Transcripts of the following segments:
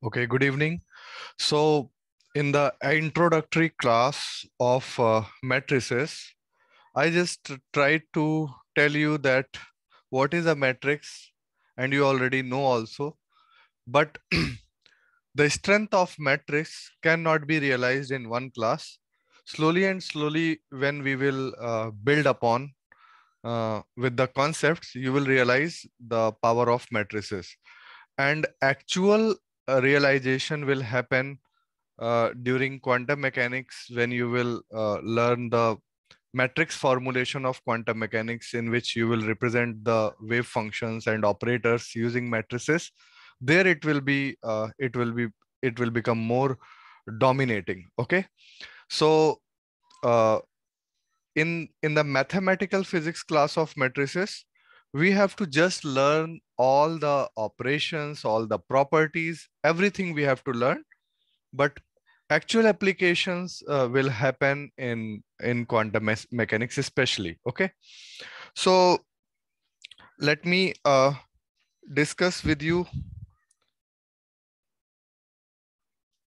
Okay, good evening. So in the introductory class of uh, matrices, I just tried to tell you that what is a matrix and you already know also, but the strength of matrix cannot be realized in one class. Slowly and slowly when we will uh, build upon uh, with the concepts, you will realize the power of matrices and actual a realization will happen uh, during quantum mechanics when you will uh, learn the matrix formulation of quantum mechanics in which you will represent the wave functions and operators using matrices there it will be uh, it will be it will become more dominating okay so uh, in in the mathematical physics class of matrices we have to just learn all the operations, all the properties, everything we have to learn. But actual applications uh, will happen in, in quantum me mechanics especially, okay? So let me uh, discuss with you.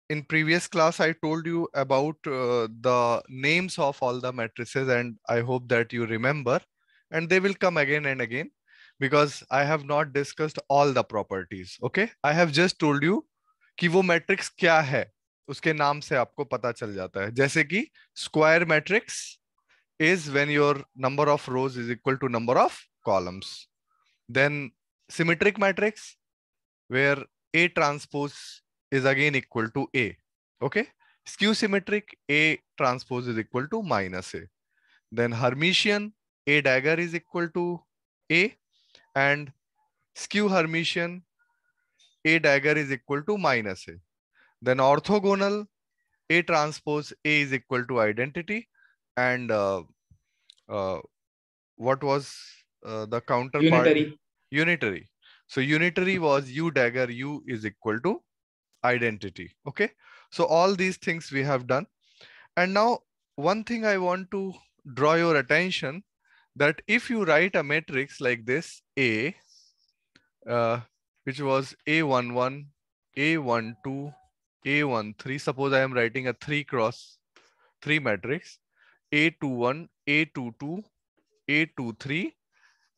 In previous class, I told you about uh, the names of all the matrices and I hope that you remember and they will come again and again. because I have not discussed all the properties. Okay, I have just told you कि वो matrix क्या है उसके नाम से आपको पता चल जाता है जैसे कि square matrix is when your number of rows is equal to number of columns then symmetric matrix where A transpose is again equal to A okay skew symmetric A transpose is equal to minus A then Hermitian A dagger is equal to A and skew Hermitian, A dagger is equal to minus A. Then orthogonal, A transpose A is equal to identity. And uh, uh, what was uh, the counterpart? Unitary. Unitary. So unitary was U dagger U is equal to identity. Okay. So all these things we have done. And now one thing I want to draw your attention that if you write a matrix like this A, uh, which was A11, A12, A13, suppose I am writing a three cross three matrix, A21, A22, A23,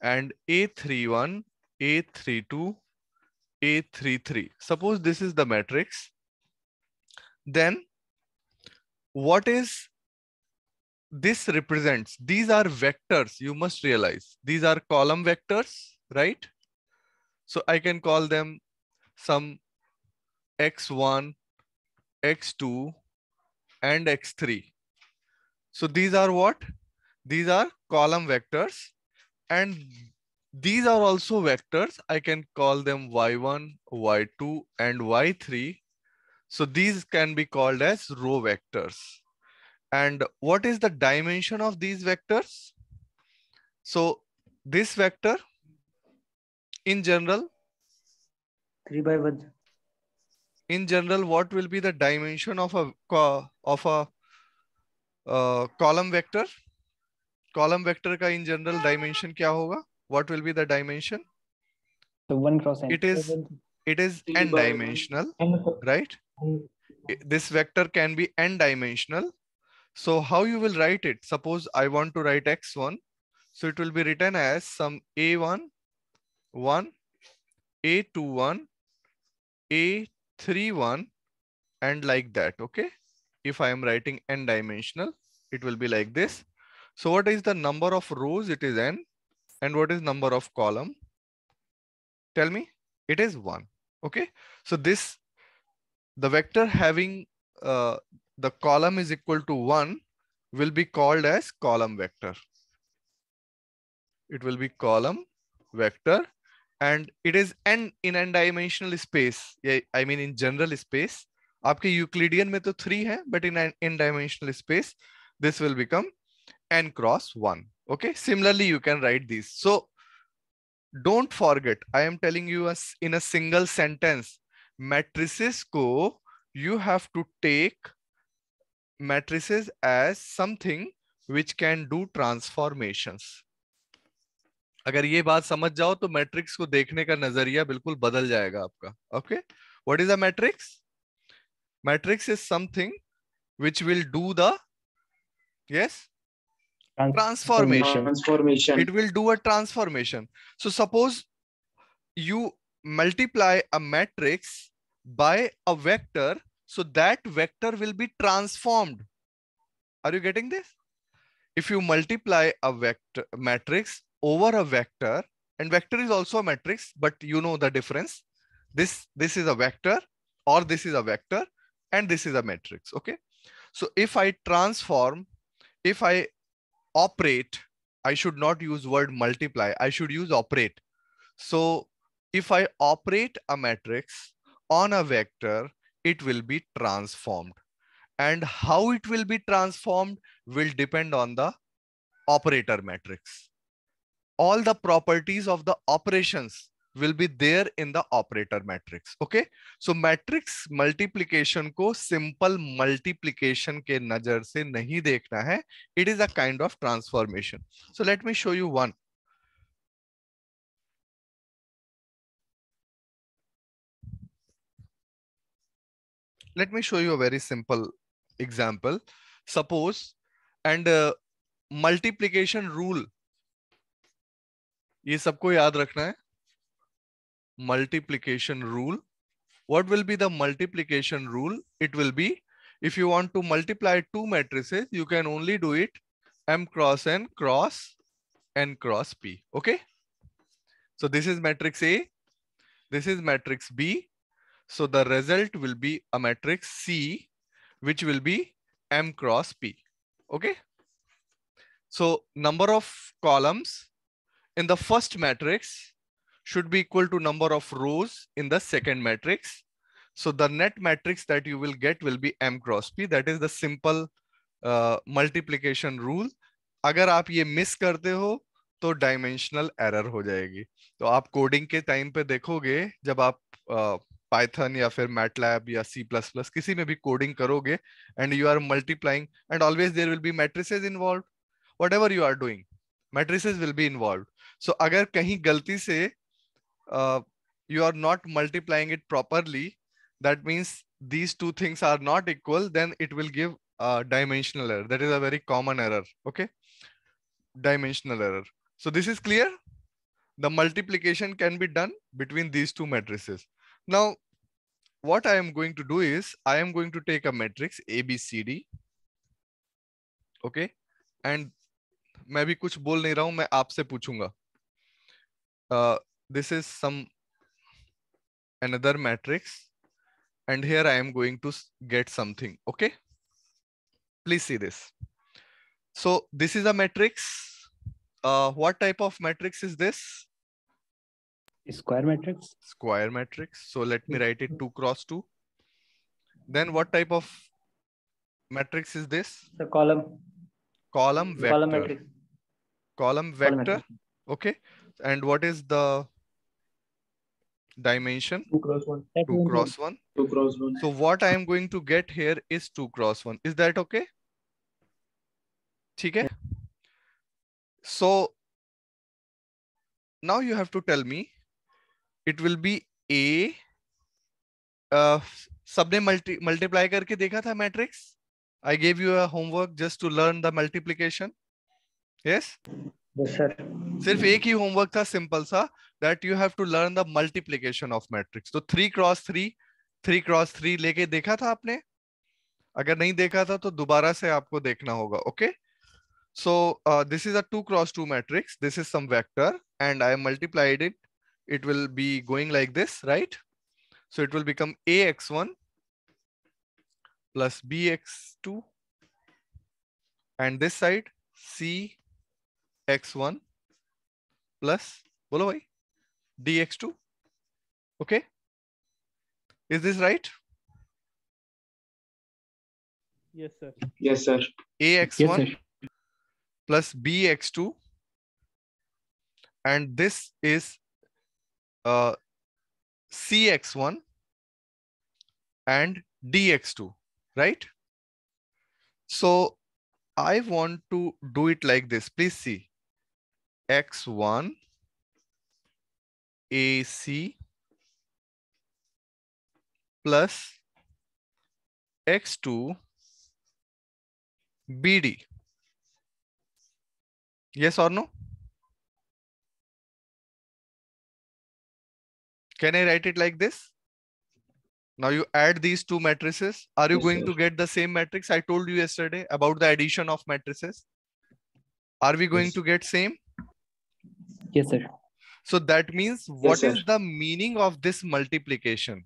and A31, A32, A33. Suppose this is the matrix. Then what is this represents, these are vectors, you must realize. These are column vectors, right? So I can call them some x1, x2, and x3. So these are what? These are column vectors. And these are also vectors. I can call them y1, y2, and y3. So these can be called as row vectors. And what is the dimension of these vectors? So this vector in general, three by one. In general, what will be the dimension of a of a uh, column vector? Column vector ka in general dimension kya hoga? What will be the dimension? So one cross n. It is it is n dimensional, right? This vector can be n dimensional so how you will write it? Suppose I want to write X1. So it will be written as some A1, 1, A21, A31, and like that, okay? If I am writing n-dimensional, it will be like this. So what is the number of rows? It is n. And what is number of column? Tell me. It is 1, okay? So this, the vector having uh, the column is equal to 1 will be called as column vector. It will be column vector and it is n in n dimensional space. I mean in general space. आपके Euclidean में तो three, but in n n-dimensional space, this will become n cross 1 okay similarly you can write these so don't forget i am telling you as in a single sentence matrices go. you have to take matrices as something which can do transformations. अगर ये बात समझ जाओ तो matrix को देखने का नजरिया बिल्कुल बदल जाएगा आपका okay what is a matrix matrix is something which will do the yes transformation transformation it will do a transformation so suppose you multiply a matrix by a vector So that vector will be transformed. Are you getting this? If you multiply a vector matrix over a vector, and vector is also a matrix, but you know the difference. This, this is a vector or this is a vector and this is a matrix, okay? So if I transform, if I operate, I should not use word multiply. I should use operate. So if I operate a matrix on a vector it will be transformed. And how it will be transformed will depend on the operator matrix. All the properties of the operations will be there in the operator matrix. Okay. So matrix multiplication ko simple multiplication ke नजर se nahi देखना hai. It is a kind of transformation. So let me show you one. let me show you a very simple example suppose and uh, multiplication rule ये सबको याद रखना है multiplication rule what will be the multiplication rule it will be if you want to multiply two matrices you can only do it m cross n cross n cross p okay so this is matrix a this is matrix b So the result will be a matrix C, which will be M cross P. Okay. So number of columns in the first matrix should be equal to number of rows in the second matrix. So the net matrix that you will get will be M cross P. That is the simple uh, multiplication rule agar aap ye miss karte ho to dimensional error ho jayegi to aap coding ke time pe dekhoge jab aap uh, Python या फिर MATLAB या C plus plus किसी में भी coding करोगे and you are multiplying and always there will be matrices involve whatever you are doing matrices will be involve so अगर कहीं गलती से you are not multiplying it properly that means these two things are not equal then it will give dimensional error that is a very common error okay dimensional error so this is clear the multiplication can be done between these to matrices now what I am going to do is I am going to take a matrix A, B, C, D. Okay. And मैं भी कुछ बोल नहीं रहा हूं मैं आपसे पूछूंगा this is some another matrix and here I am going to get something. Okay. Please see this. So this is a matrix. Uh, what type of matrix is this? Square matrix. Square matrix. So let me write it 2 cross 2. Then what type of matrix is this? The column. Column vector. Column matrix. Column vector. Column okay. And what is the dimension? 2 cross 1. 2 cross 1. 2 cross 1. So what I am going to get here is 2 cross 1. Is that okay? Okay. So now you have to tell me it will be a सबने multi multiply करके देखा था matrix I gave you a homework just to learn the multiplication yes सिर्फ एक ही होमवर्क था simple सा that you have to learn the multiplication of matrix तो three cross three three cross three लेके देखा था आपने अगर नहीं देखा था तो दोबारा से आपको देखना होगा okay so this is a two cross two matrix this is some vector and I multiplied it it will be going like this, right? So it will become ax1 plus bx2 and this side cx1 plus bolo dx2. Okay. Is this right? Yes, sir. Yes, sir. ax1 yes, sir. plus bx2 and this is uh, CX1 and DX2, right? So I want to do it like this. Please see X1 AC plus X2 BD. Yes or no? Can I write it like this? Now you add these two matrices. Are you yes, going sir. to get the same matrix I told you yesterday about the addition of matrices? Are we going yes. to get same? Yes, sir. So that means what yes, is the meaning of this multiplication?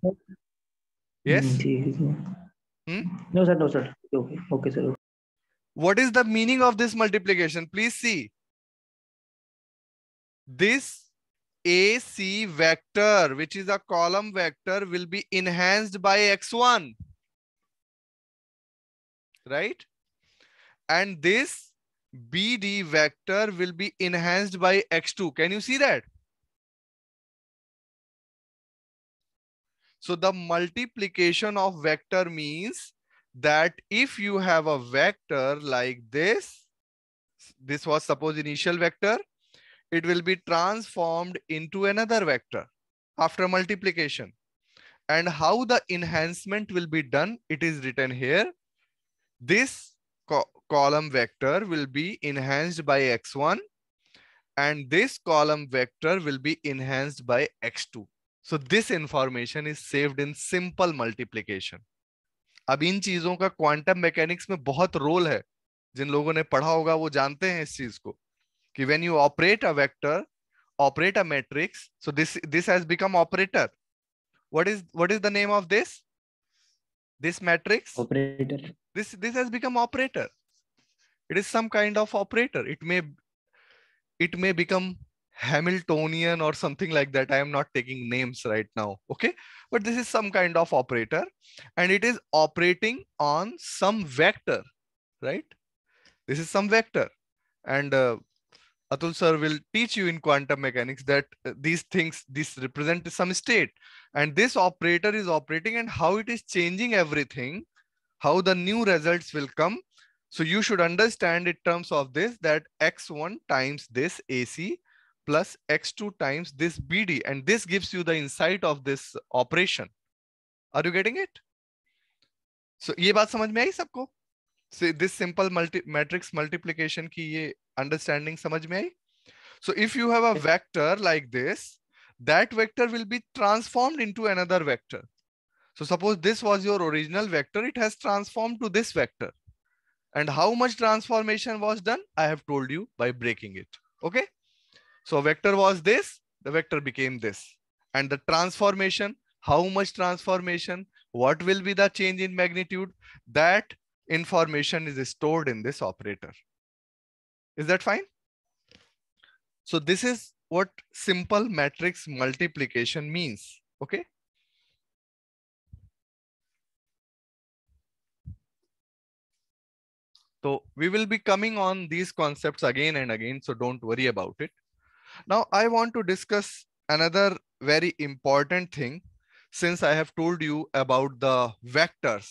Yes? Hmm? No, sir. No, sir. Okay, okay sir. What is the meaning of this multiplication? Please see. This AC vector, which is a column vector, will be enhanced by X1. Right? And this BD vector will be enhanced by X2. Can you see that? So the multiplication of vector means that if you have a vector like this, this was suppose initial vector it will be transformed into another vector after multiplication. And how the enhancement will be done, it is written here. This co column vector will be enhanced by x1 and this column vector will be enhanced by x2. So this information is saved in simple multiplication. अब इन चीजों का quantum mechanics में बहुत role है जिन लोगों ने पढ़ा होगा वो जानते हैं इस चीज को when you operate a vector, operate a matrix. So this this has become operator. What is what is the name of this? This matrix operator. This this has become operator. It is some kind of operator. It may it may become Hamiltonian or something like that. I am not taking names right now. Okay. But this is some kind of operator and it is operating on some vector, right? This is some vector and uh, Atul sir will teach you in quantum mechanics that uh, these things, this represent some state and this operator is operating and how it is changing everything, how the new results will come. So you should understand in terms of this that x1 times this AC plus x2 times this BD and this gives you the insight of this operation. Are you getting it? So ये बात समझ में आई सबको? So this simple matrix multiplication ki ye understanding samajh mein aayi so if you have a vector like this that vector will be transformed into another vector so suppose this was your original vector it has transformed to this vector and how much transformation was done i have told you by breaking it okay so vector was this the vector became this and the transformation how much transformation what will be the change in magnitude that information is stored in this operator. Is that fine? So this is what simple matrix multiplication means, okay? So we will be coming on these concepts again and again, so don't worry about it. Now I want to discuss another very important thing since I have told you about the vectors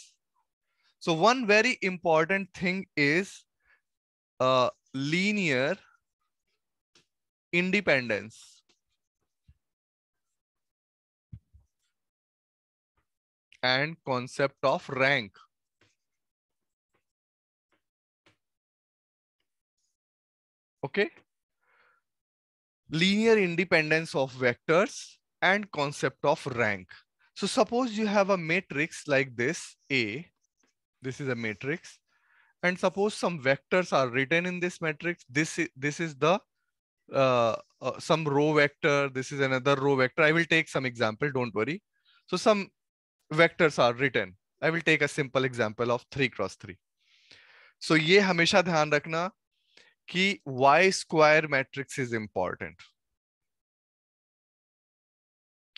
so one very important thing is uh, linear independence. and concept of rank. Okay. Linear independence of vectors and concept of rank. So suppose you have a matrix like this A this is a matrix. And suppose some vectors are written in this matrix. This, this is the uh, uh, some row vector. This is another row vector. I will take some example. Don't worry. So some vectors are written. I will take a simple example of three cross three. So ye हमेशा dhyan रखना ki y square matrix is important.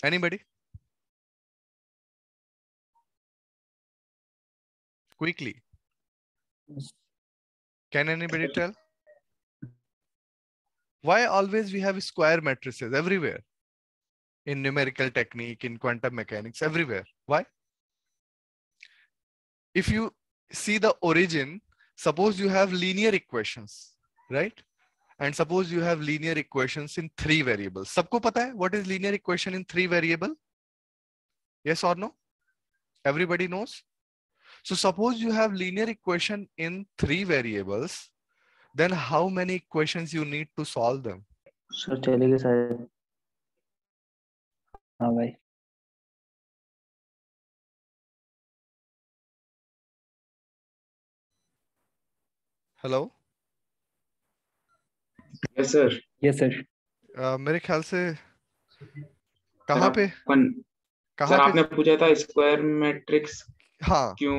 Anybody? quickly. Can anybody tell? Why always we have square matrices everywhere? In numerical technique, in quantum mechanics, everywhere. Why? If you see the origin, suppose you have linear equations, right? And suppose you have linear equations in three variables. Sabko pata hai what is linear equation in three variable? Yes or no? Everybody knows? So suppose you have linear equation in three variables, then how many equations you need to solve them? Sir, चलेगा sir हाँ भाई hello yes sir yes sir मेरे ख्याल से कहाँ पे कहाँ पे आपने पूछा था स्क्वायर मैट्रिक्स हाँ क्यों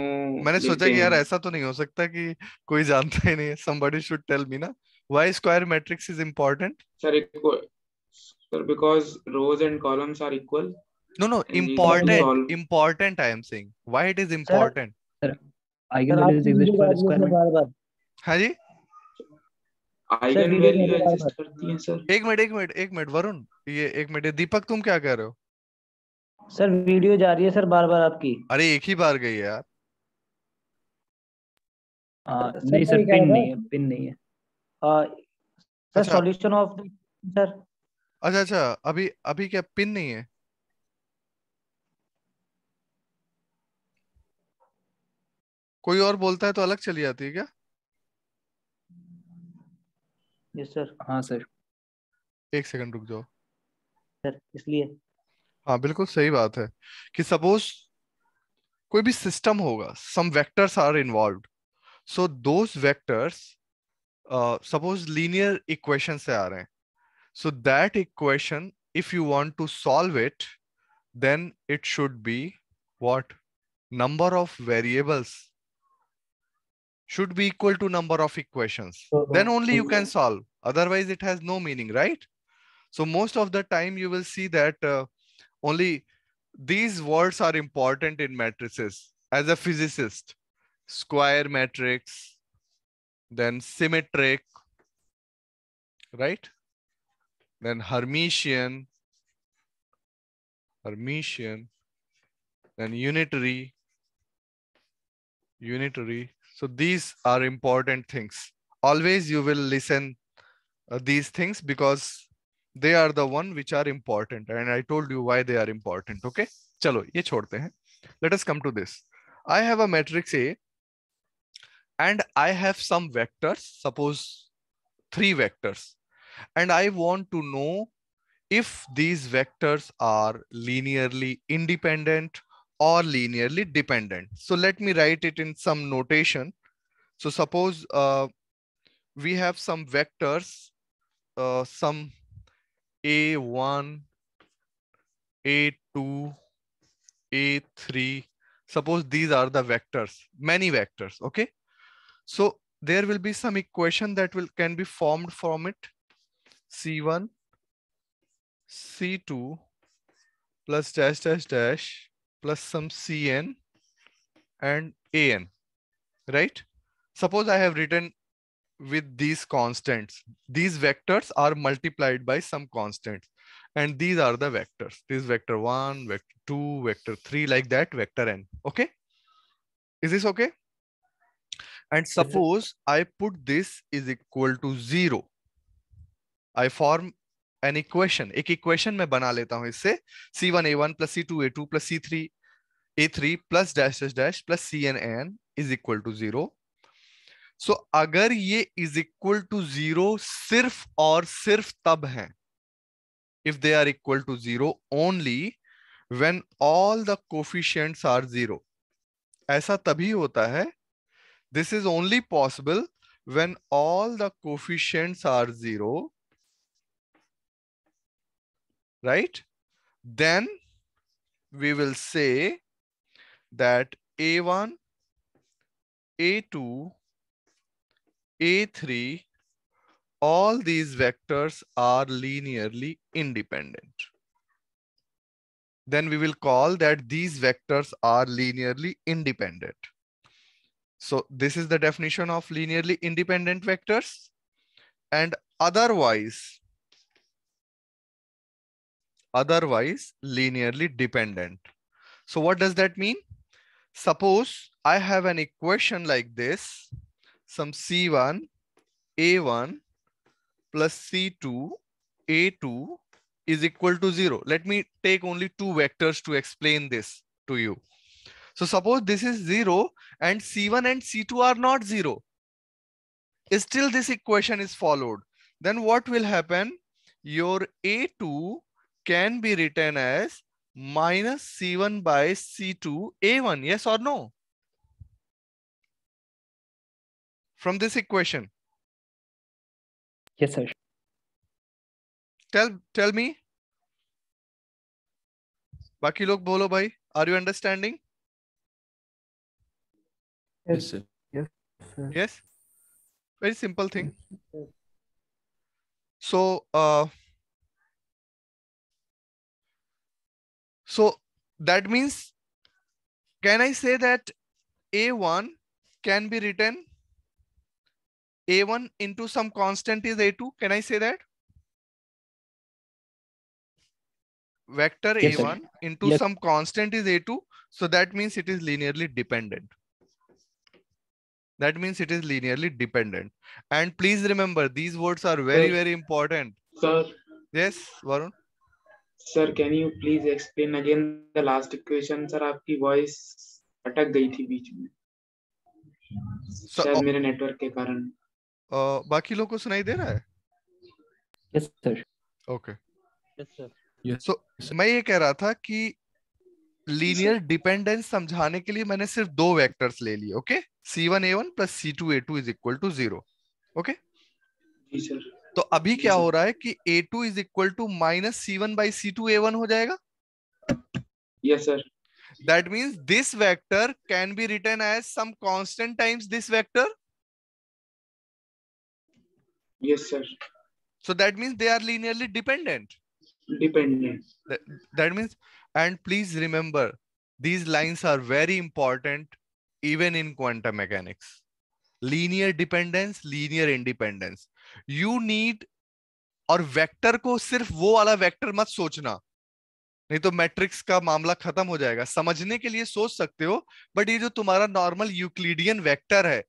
मैंने सोचा कि यार ऐसा तो नहीं हो सकता कि कोई जानता ही नहीं somebody should tell me ना why square matrix is important sir equal sir because rows and columns are equal no no important important I am saying why it is important sir sir eigenvalues exist for square matrix हाँ जी eigen value करती है sir एक minute एक minute एक minute Varun ये एक minute दीपक तुम क्या कह रहे हो सर वीडियो जा रही है सर बार बार आपकी अरे एक ही बार गई है यार आ, नहीं सर पिन नहीं है पिन नहीं है आ, सर सॉल्यूशन ऑफ सर अच्छा अच्छा अभी अभी क्या पिन नहीं है कोई और बोलता है तो अलग चली जाती है क्या यस सर हाँ सर एक सेकंड रुक जाओ सर इसलिए हाँ बिल्कुल सही बात है कि सपोज कोई भी सिस्टम होगा some vectors are involve so those vectors suppose linear equation से आ रहे हैं so that equation if you want to solve it then it should be what number of variables should be equal to number of equations then only you can solve otherwise it has no meaning right so most of the time you will see that only these words are important in matrices as a physicist square matrix then symmetric right then hermitian hermitian then unitary unitary so these are important things always you will listen uh, these things because they are the one which are important and i told you why they are important okay chalo ye chhodte hain let us come to this i have a matrix a and i have some vectors suppose three vectors and i want to know if these vectors are linearly independent or linearly dependent so let me write it in some notation so suppose uh, we have some vectors uh, some a1, A2, A3. Suppose these are the vectors, many vectors, okay? So there will be some equation that will can be formed from it. C1, C2 plus dash dash dash plus some Cn and An, right? Suppose I have written with these constants. These vectors are multiplied by some constants. And these are the vectors. This vector 1, vector 2, vector 3, like that, vector n. Okay? Is this okay? And suppose I put this is equal to 0. I form an equation. एक equation मैं बना I हूं इससे C one A one plus C two A two plus C three A three plus dash dash dash plus C N N is equal so so, अगर ये is equal to zero सिर्फ और सिर्फ तब है if they are equal to zero only when all the coefficients are zero ऐसा तभी होता है this is only possible all the coefficient are zero right then we will say that A one A two A3, all these vectors are linearly independent. Then we will call that these vectors are linearly independent. So this is the definition of linearly independent vectors. And otherwise, otherwise linearly dependent. So what does that mean? Suppose I have an equation like this some C1, A1 plus C2, A2 is equal to zero. Let me take only two vectors to explain this to you. So suppose this is zero and C1 and C2 are not zero. Still this equation is followed. Then what will happen? Your A2 can be written as minus C1 by C2 A1. Yes or no? from this equation? Yes, sir. Tell tell me. बाकी log bolo, भाई Are you understanding? yes sir. yes sir. yes very simple thing so uh so that means can i say that a1 can be written a1 into some constant is a2 can i say that vector yes, a1 sir. into yes. some constant is a2 so that means it is linearly dependent that means it is linearly dependent and please remember these words are very sir. very important sir yes varun sir can you please explain again the last equation sir aapki voice अटक गई थी बीच में sir oh. मेरे network के कारण बाकी लोगों को सुनाई दे रहा है yes sir okay yes sir मैं ये कह रहा था कि लीनियर डिपेंडेंस समझाने के लिए मैंने सिर्फ दो वेक्टर्स ले लिए okay C one A one plus C two A two is equal to zero okay तो अभी क्या हो रहा है कि A two is equal to minus C one by C two A one हो जाएगा yes sir that means this vector can be written as some constant times this vector yes sir so that means they are linearly dependent dependent that, that means and please remember these lines are very important even in quantum mechanics linear dependence linear independence you need और vector को सिर्फ वो वाला vector मत सोचना नहीं तो matrix का मामला खत्म हो जाएगा समझने के लिए सोच सकते हो बट ये जो तुम्हारा नॉर्मल यूक्लिडियन वेक्टर है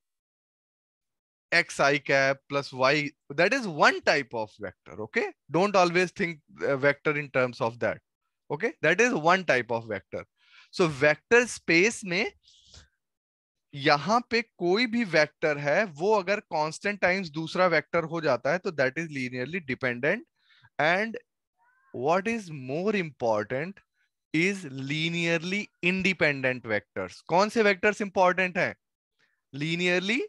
xi cap plus y that is one type of vector okay don't always think vector in terms of that okay that is one type of vector so vector space में यहाँ पे कोई भी vector है वो अगर constant times दूसरा vector हो जाता है तो that is linearly dependent and what is more important is linearly independent vectors कौन से वेक्टर्स इंपॉर्टेंट हैं linearly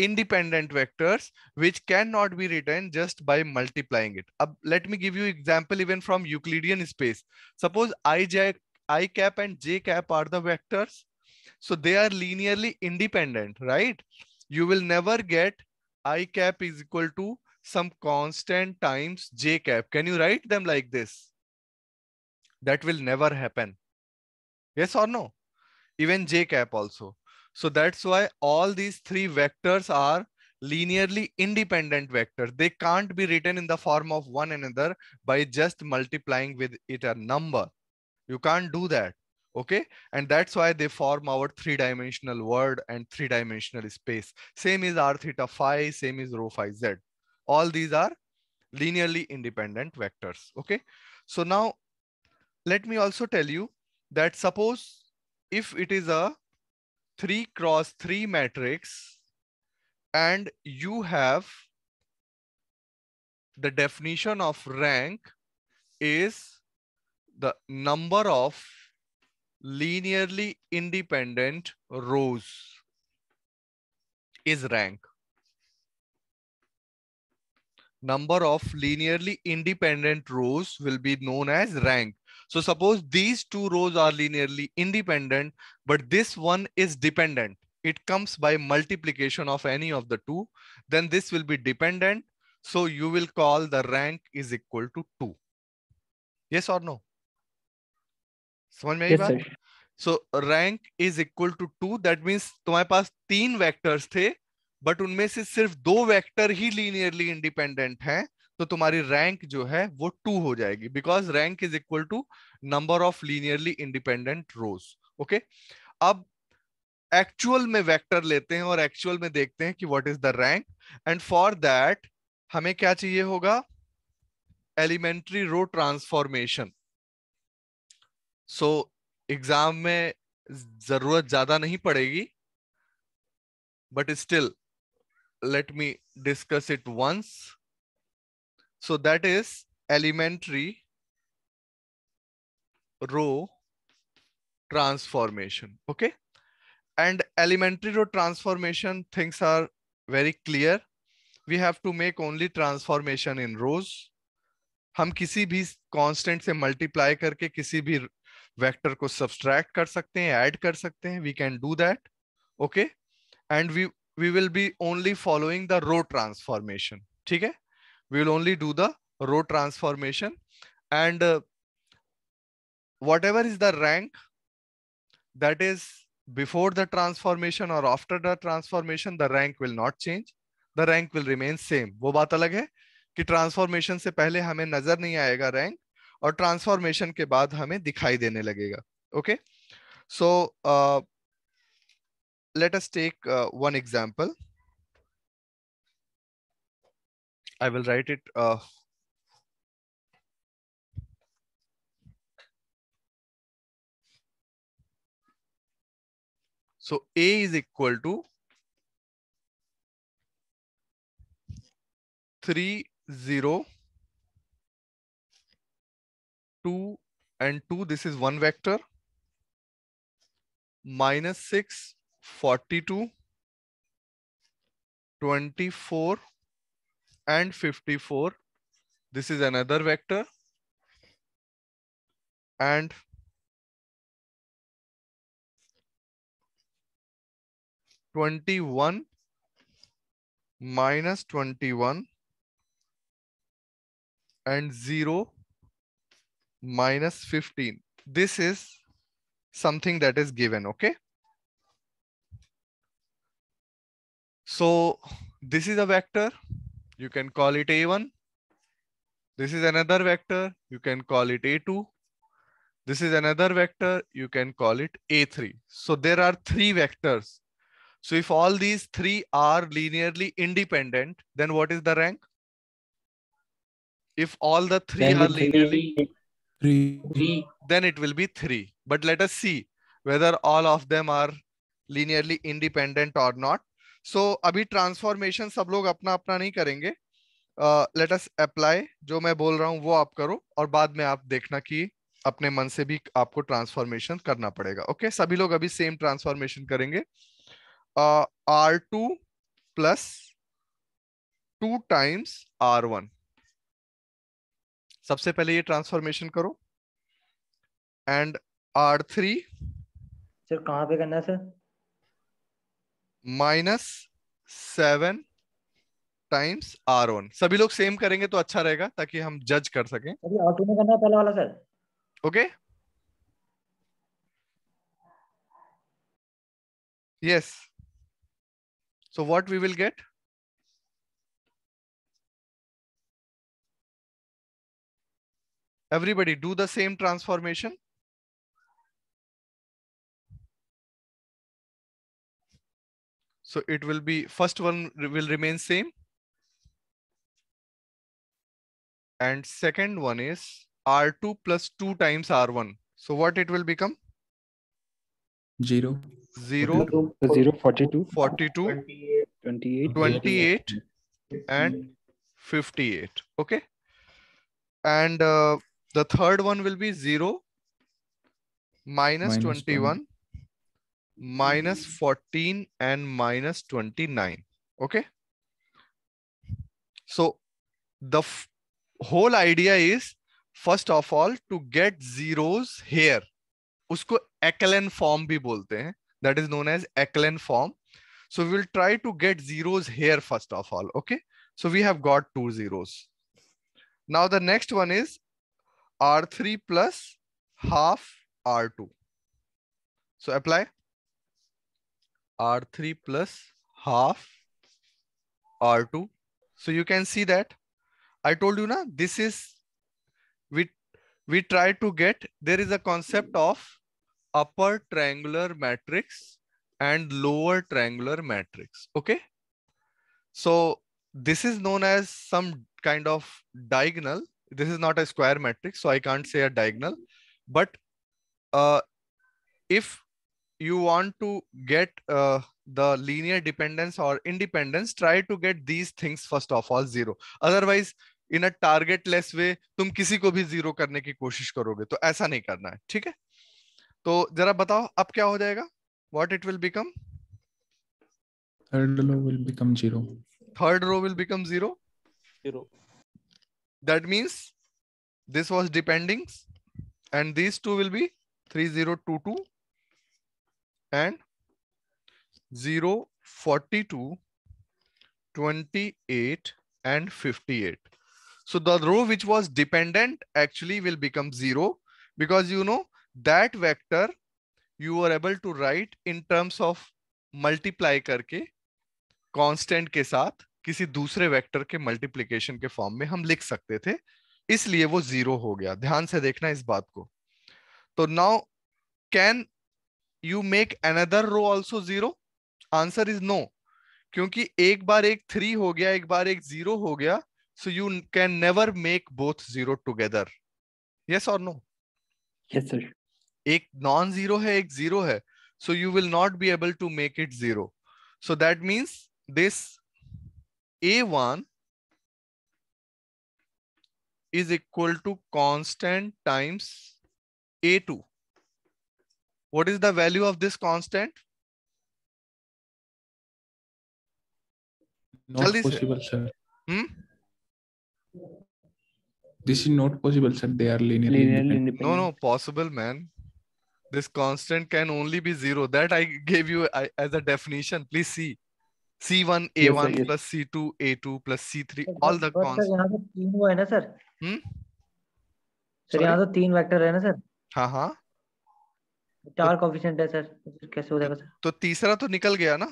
independent vectors which cannot be written just by multiplying it. Uh, let me give you example even from Euclidean space. Suppose i, j, i cap and j cap are the vectors. So they are linearly independent, right? You will never get i cap is equal to some constant times j cap. Can you write them like this? That will never happen. Yes or no? Even j cap also. So that's why all these three vectors are linearly independent vectors. They can't be written in the form of one another by just multiplying with it a number. You can't do that. Okay. And that's why they form our three dimensional world and three dimensional space. Same is r theta phi, same is rho phi z. All these are linearly independent vectors. Okay. So now let me also tell you that suppose if it is a 3 cross 3 matrix and you have the definition of rank is the number of linearly independent rows is rank. Number of linearly independent rows will be known as rank. So suppose these two rows are linearly independent, but this one is dependent. It comes by multiplication of any of the two, then this will be dependent. So you will call the rank is equal to two. Yes or no? Someone yes, sir. So rank is equal to two. That means तुम्हारे पास तीन vectors थे but उनमें से सिर्फ दो vector ही linearly independent हैं तो तुम्हारी रैंक जो है वो टू हो जाएगी because rank is equal to number of linearly independent rows okay अब एक्चुअल में वेक्टर लेते हैं और एक्चुअल में देखते हैं कि what is the rank and for that हमें क्या चाहिए होगा elementary row transformation so exam में जरूरत ज्यादा नहीं पड़ेगी but still let me discuss it once So that is elementary row transformation. Okay. And elementary row transformation, things are very clear. We have to make only transformation in rows. हम किसी भी constant से multiply करके किसी भी vector को subtract कर सकते हैं ऐड कर सकते हैं we can do that okay and we we will be only following the row transformation ठीक है we will only do the row transformation and uh, whatever is the rank that is before the transformation or after the transformation the rank will not change the rank will remain same wo baat alag hai ki transformation se pehle hame nazar nahi aayega rank aur transformation ke baad hame dikhai dene lagega okay so uh, let us take uh, one example I will write it. Uh, so A is equal to 3, 0, 2 and 2. This is one vector. Minus 6, 42, 24, and 54. This is another vector. And Twenty-one minus twenty-one and zero minus fifteen. This is something that is given. Okay. So this is a vector you can call it A1. This is another vector, you can call it A2. This is another vector, you can call it A3. So there are three vectors. So if all these three are linearly independent, then what is the rank? If all the three then are linearly three. three, then it will be three. But let us see whether all of them are linearly independent or not. So so, अभी transformation सब लोग अपना अपना नहीं करेंगे let us apply जो मैं बोल रहा हूँ वो आप करो और बाद में आप देखना कि अपने मन से भी आपको ट्रांसफॉर्मेशन करना पड़ेगा ओके okay? सभी लोग अभी सेम ट्रांसफॉर्मेशन करेंगे R two plus two times R one सबसे पहले ये ट्रांसफॉर्मेशन करो एंड आर थ्री सर कहाँ पे करना है sir minus seven times R one सभी लोग सेम करेंगे तो अच्छा रहेगा ताकि हम जज कर सकें okay yes so what we will get everybody do the same transformation So it will be first one will remain same. And second one is R2 plus 2 times R1. So what it will become? 0. 0. 0 42. 42. 28. 28, and 58. Okay. And uh, the third one will be 0 minus, minus 21. 20 Mm-hmm. minus 14 and minus 29. Okay. So the whole idea is first of all to get zeros here. Usko echelon form bhi bolte हैं That is known as echelon form. So we'll try to get zeros here first of all. Okay. So we have got two zeros. Now the next one is R3 plus half R2. So apply. R3 plus half R2. So you can see that I told you now this is we we try to get there is a concept of upper triangular matrix and lower triangular matrix. Okay. So this is known as some kind of diagonal. This is not a square matrix, so I can't say a diagonal. But uh, if you want to get uh, the linear dependence or independence try to get these things first of all zero otherwise in a targetless way tum kisi ko bhi zero karne ki koshish karoge to aisa nahi karna hai theek hai to zara batao ab kya ho jayega what it will become third row will become zero third row will become zero zero that means this was dependings and these two will be 3022 and 0, 42, 28 and 58. So the row which was dependent actually will become 0 because you know that vector you were able to write in terms of multiply करके constant के साथ किसी दूसरे vector के multiplication के form में हम लिख सकते थे इसलिए वो जीरो हो गया ध्यान से देखना इस बात को तो now can you make another row also zero answer is no क्योंकि एक बार एक थ्री हो गया एक बार एक जीरो हो गया so you can never make both zero together yes or no yes sir एक नॉन जीरो है एक जीरो है so you will not be able to make it zero so that means this A one is equal to constant times A two What is the value of this constant? Not Jaldi possible, sir. Hmm? This is not possible, sir. They are linearly, linearly independent. No, no, possible, man. This constant can only be zero. That I gave you as a definition. Please see. C1 A1 yes, sir, yes. plus C2 A2 plus C3 sir, all the constants. यहाँ तो तीन वो है ना sir. हम्म. Sir यहाँ तो तीन vector है ना सर. हाँ हाँ. चार कोफिशिएंट है सर कैसे हो जाएगा सर तो तीसरा तो निकल गया ना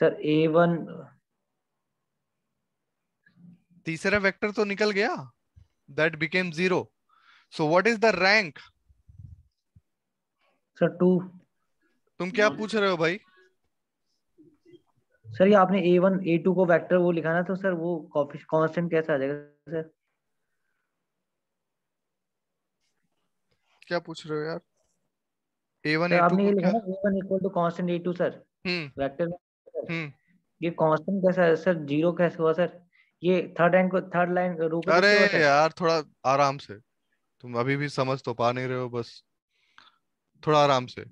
सर ए वन तीसरा वेक्टर तो निकल गया that became zero so what is the rank sir two तुम क्या पूछ रहे हो भाई सर ये आपने ए वन ए टू को वेक्टर वो लिखा ना तो सर वो कांस्टेंट कैसे आ जाएगा सर क्या पूछ रहे हो यार a1 a2 आपने ये लिखा a1 equal to constant a2 sir hmm vector hmm ये कांस्टेंट कैसा है सर जीरो कैसे हुआ सर ये थर्ड रैंक थर्ड लाइन रूप अरे यार थोड़ा आराम से तुम अभी भी समझ तो पा नहीं रहे हो बस थोड़ा आराम से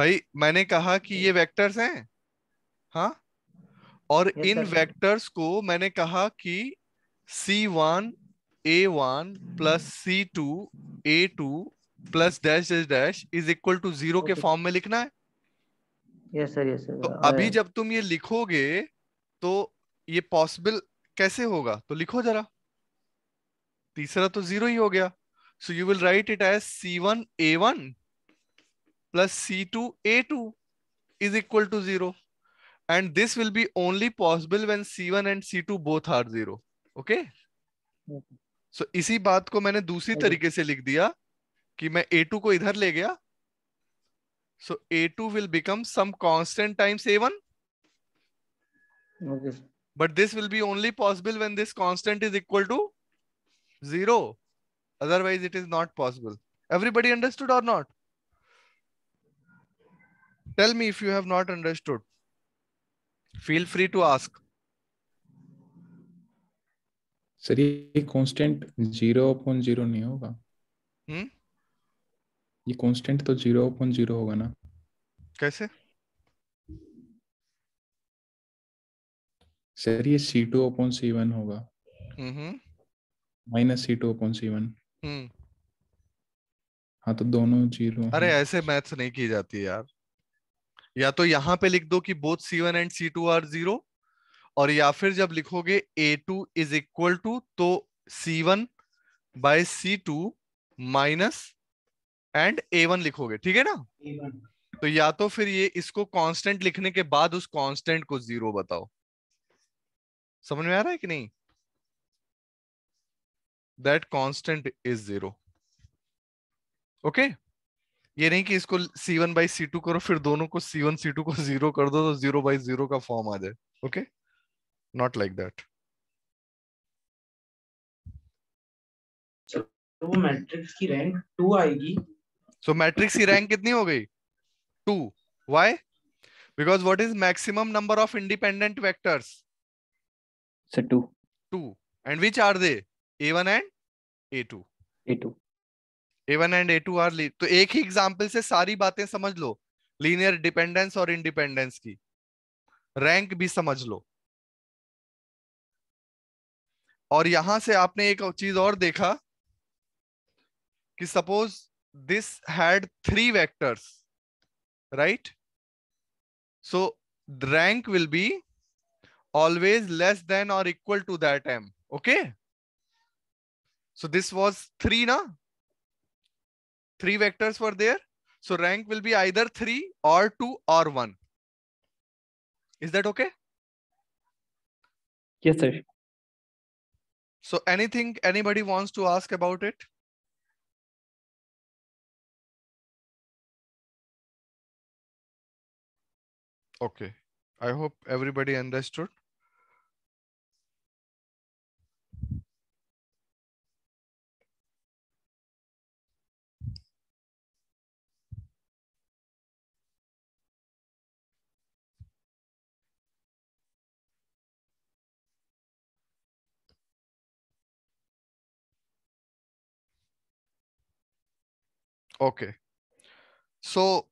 भाई मैंने कहा कि ये वेक्टर्स हैं हाँ और इन वेक्टर्स को मैंने कहा कि C1 A1 plus C2 A2 plus dash dash dash is equal to zero के फॉर्म में लिखना है यस सर यस सर तो हाँ, अभी जब तुम ये लिखोगे तो ये पॉसिबल कैसे होगा तो लिखो जरा तीसरा तो जीरो ही हो गया so you will write it as C one A one plus C two A two is equal to zero will be only possible when C one and C two both are zero okay so इसी बात को मैंने दूसरी तरीके से लिख दिया कि मैं ए टू को इधर ले गया so A two will become some constant times A one but this will be only possible when this constant is equal to zero otherwise it is not possible everybody understood or not tell me if you have not understood feel free to ask sir ये constant zero upon zero नहीं होगा हम्म ये constant तो zero upon zero होगा ना कैसे sir ये C two upon C one होगा minus C two upon C one हाँ तो दोनों जीरो अरे ऐसे मैथ्स नहीं की जाती यार या तो यहाँ पे लिख दो कि both C one and C two are zero और या फिर जब लिखोगे A two is equal to तो C one by C two minus and A one लिखोगे ठीक है ना तो या तो फिर ये इसको कांस्टेंट लिखने के बाद उस कांस्टेंट को जीरो बताओ समझ में आ रहा है कि नहीं that constant is zero okay ये नहीं कि इसको C one by C two करो फिर दोनों को सी वन सी टू को जीरो कर दो तो जीरो बाई जीरो का फॉर्म आ जाए ओके नॉट लाइक दैट वो मैट्रिक्स की रैंक टू आएगी सो मैट्रिक्स की रैंक कितनी हो गई two why because what is maximum number of independent vectors two two and which are they A one and A two A two A one and A two are ली तो एक ही example से सारी बातें समझ लो लीनियर डिपेंडेंस और इंडिपेंडेंस की रैंक भी समझ लो और यहां से आपने एक चीज और देखा कि suppose this had three vectors, right? So the rank will be always less than or equal to that m. Okay. So this was three, na? Three vectors were there. So rank will be either three or two or one. Is that okay? Yes, sir. So anything anybody wants to ask about it? Okay. I hope everybody understood. Okay. So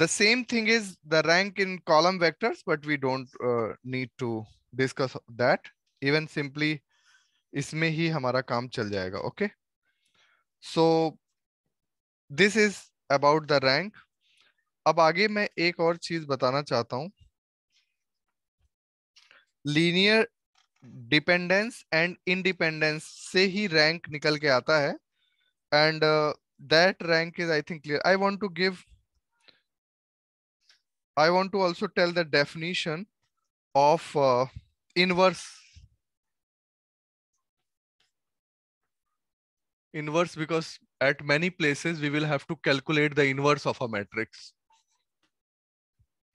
the same thing is the rank in column vectors, but we don't uh, need to discuss that. Even simply इसमें ही हमारा काम चल जाएगा okay so this is about the rank अब आगे मैं एक और चीज बताना चाहता हूं लीनियर डिपेंडेंस एंड इंडिपेंडेंस से ही रैंक निकल के आता है and that rank is I think clear I want to give I want to also tell the definition of uh, inverse. Inverse because at many places we will have to calculate the inverse of a matrix.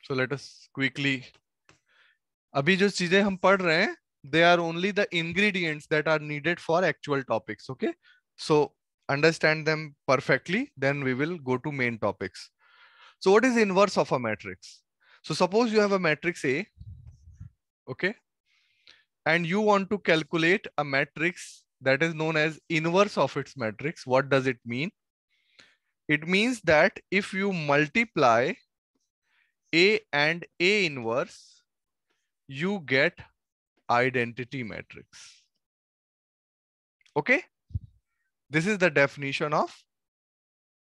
So let us quickly. अभी jo चीजें हम पढ़ रहे they are only the ingredients that are needed for actual topics okay so understand them perfectly then we will go to main topics so what is inverse of a matrix? So suppose you have a matrix A, okay? And you want to calculate a matrix that is known as inverse of its matrix. What does it mean? It means that if you multiply A and A inverse, you get identity matrix. Okay? This is the definition of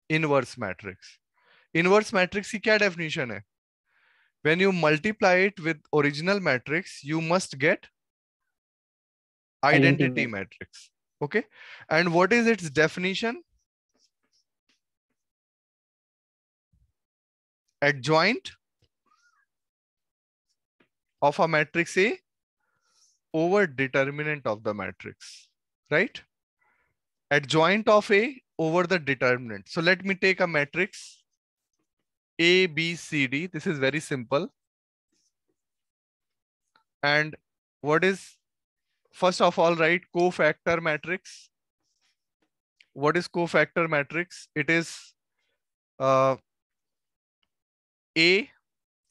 inverse matrix. Inverse matrix, की क्या definition है when you multiply it with original matrix you must get identity matrix okay and what is its definition adjoint of a matrix a over determinant of the matrix right adjoint of a over the determinant so let me take a matrix A, B, C, D. This is very simple. And what is, first of all, right, cofactor matrix. What is cofactor matrix? It is uh, A,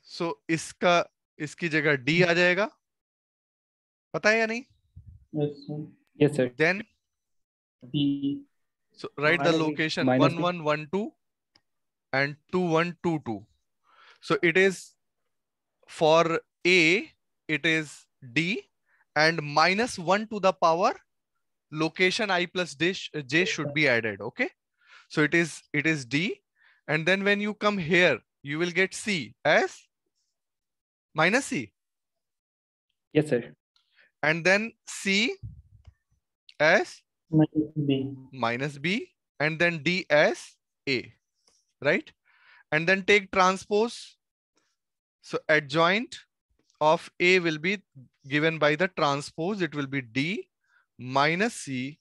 so iska iski जगह D uh jayega pata hai ya nahi yes sir then b so write the location one one one two and 2122. So it is for A, it is D and minus 1 to the power location I plus j should be added. Okay. So it is, it is D. And then when you come here, you will get C as minus C. Yes, sir. And then C as minus B, minus B and then D as A right? And then take transpose. So adjoint of A will be given by the transpose. It will be D minus C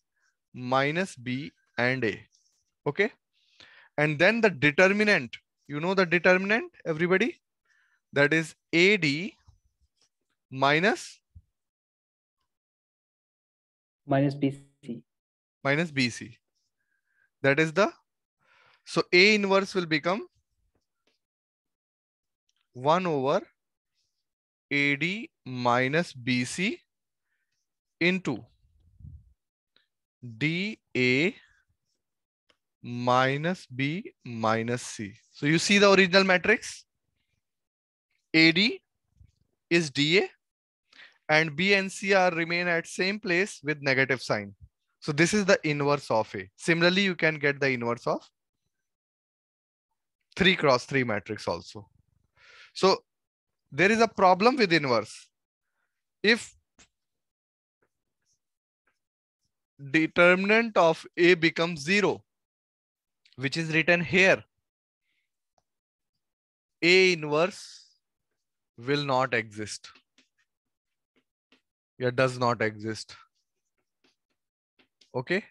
minus B and A. Okay. And then the determinant, you know the determinant, everybody? That is AD minus minus BC. Minus BC. That is the so A inverse will become 1 over AD minus BC into DA minus B minus C. So you see the original matrix. AD is DA and B and C are remain at same place with negative sign. So this is the inverse of A. Similarly, you can get the inverse of 3 cross 3 matrix also. So there is a problem with inverse. If determinant of A becomes 0, which is written here, A inverse will not exist. It does not exist. Okay.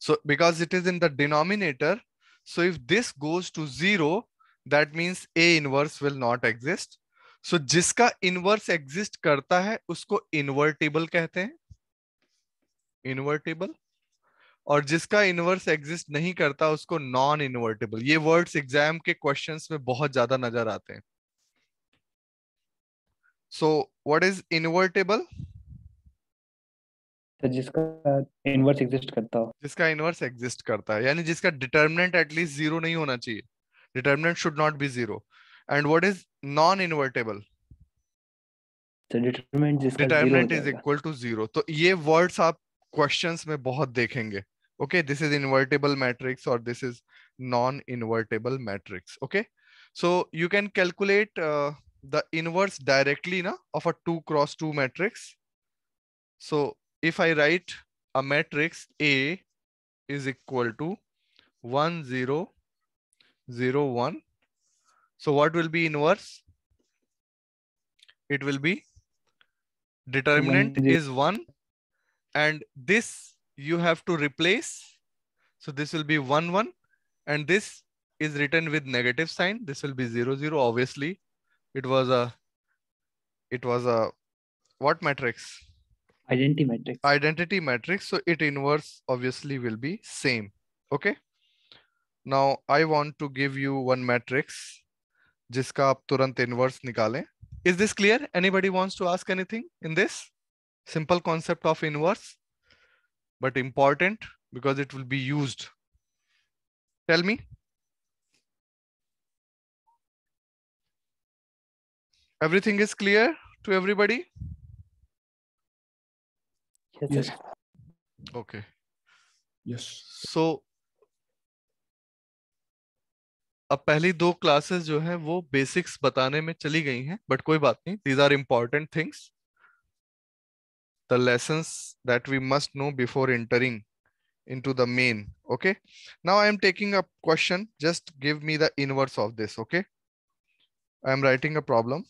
So because it is in the denominator, So if this goes to zero, that means A inverse will not exist. So jiska inverse exist karta hai usko invertible kehte hain invertible और जिसका inverse exist नहीं करता उसको non invertible ये words exam के questions में बहुत ज्यादा नजर आते हैं सो व्हाट इज invertible? तो जिसका इनवर्स एग्जिस्ट करता हो जिसका इनवर्स एग्जिस्ट करता है यानी जिसका डिटर्मिनेंट एटलीस्ट जीरो नहीं होना चाहिए determinant should not be zero and what is non invertible determinant is equal to zero तो ये वर्ड्स आप क्वेश्चंस में बहुत देखेंगे okay this is invertible matrix और this is non invertible matrix okay so you can calculate the inverse directly ना of a two cross two matrix so if I write a matrix A is equal to 1, 0, 0, 1. So what will be inverse? It will be determinant one, is 1 and this you have to replace. So this will be 1, 1 and this is written with negative sign. This will be 0, 0. Obviously, it was a, it was a, what matrix? identity matrix identity matrix so it inverse obviously will be same okay now i want to give you one matrix jiska aap turant inverse nikale is this clear anybody wants to ask anything in this simple concept of inverse but important because it will be used tell me everything is clear to everybody yes okay yes so अब पहली दो classes जो है वो basics बताने में चली गई हैं बट कोई बात नहीं these are important things the lesson that we must know before entering into the main okay now I am taking a question just give me the inverse of this okay I am writing a problem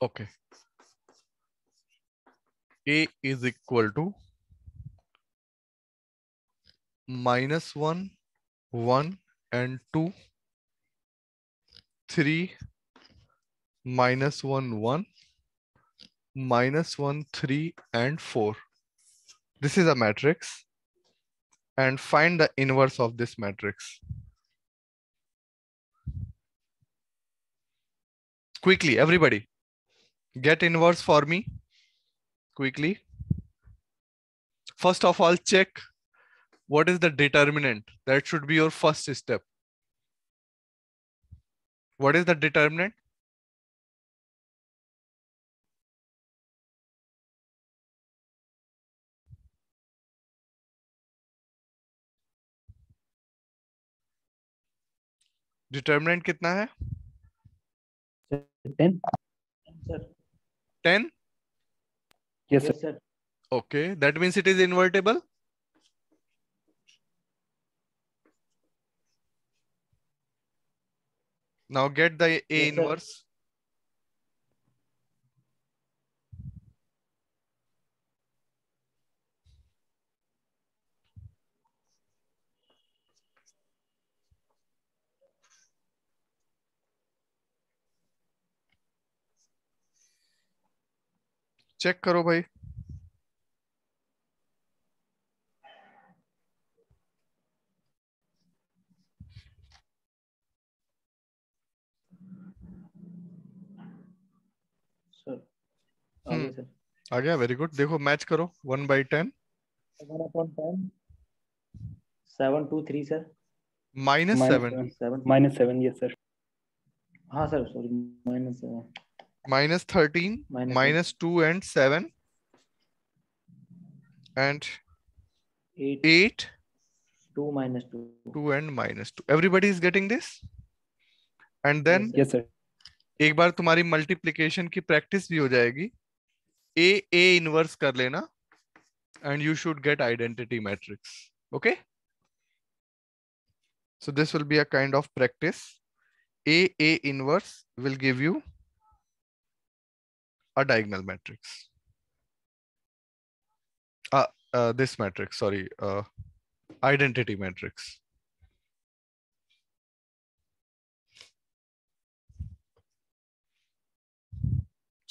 Okay. A is equal to minus 1, 1 and 2, 3, minus 1, 1, minus 1, 3 and 4. This is a matrix and find the inverse of this matrix. Quickly, everybody. Get inverse for me quickly. First of all, check what is the determinant. That should be your first step. What is the determinant? Determinant कितना है ten sir 10? Yes, sir. Okay, that means it is invertible? Now get the A yes, inverse. Sir. Check करो भाई sir hmm. आ गया very good देखो match करो one by ten upon ten seven two three sir minus seven minus seven yes sir हाँ sir sorry minus seven minus 13 minus, minus 2 and 7 and 8, 8 2 minus 2 2 and minus 2 everybody is getting this and then yes sir एक बार तुम्हारी multiplication की practice भी हो जाएगी ए A inverse कर लेना and you should get identity matrix okay so this will be a kind of practice A A inverse will give you a diagonal matrix. Uh, uh, this matrix, sorry, uh, identity matrix.